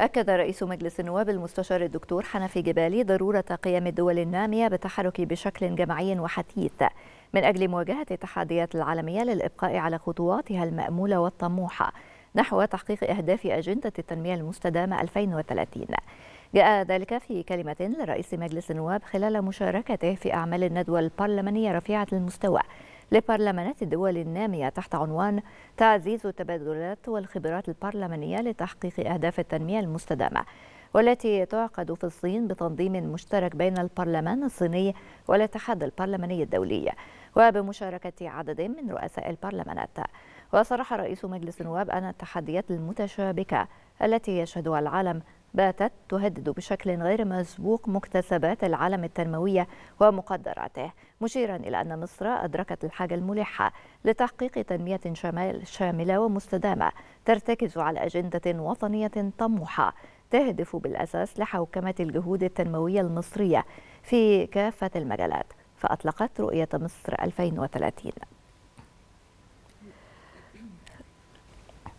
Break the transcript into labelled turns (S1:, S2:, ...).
S1: أكد رئيس مجلس النواب المستشار الدكتور حنفي جبالي ضرورة قيام الدول النامية بالتحرك بشكل جماعي وحثيث من أجل مواجهة التحديات العالمية للإبقاء على خطواتها المأمولة والطموحة نحو تحقيق أهداف أجندة التنمية المستدامة 2030 جاء ذلك في كلمة لرئيس مجلس النواب خلال مشاركته في أعمال الندوة البرلمانية رفيعة المستوى لبرلمانات الدول النامية تحت عنوان تعزيز التبادلات والخبرات البرلمانية لتحقيق أهداف التنمية المستدامة والتي تعقد في الصين بتنظيم مشترك بين البرلمان الصيني والاتحاد البرلماني الدولي وبمشاركة عدد من رؤساء البرلمانات وصرح رئيس مجلس النواب أن التحديات المتشابكة التي يشهدها العالم باتت تهدد بشكل غير مسبوق مكتسبات العالم التنموية ومقدراته مشيرا إلى أن مصر أدركت الحاجة الملحة لتحقيق تنمية شاملة ومستدامة ترتكز على أجندة وطنية طموحة تهدف بالأساس لحوكمة الجهود التنموية المصرية في كافة المجالات فأطلقت رؤية مصر 2030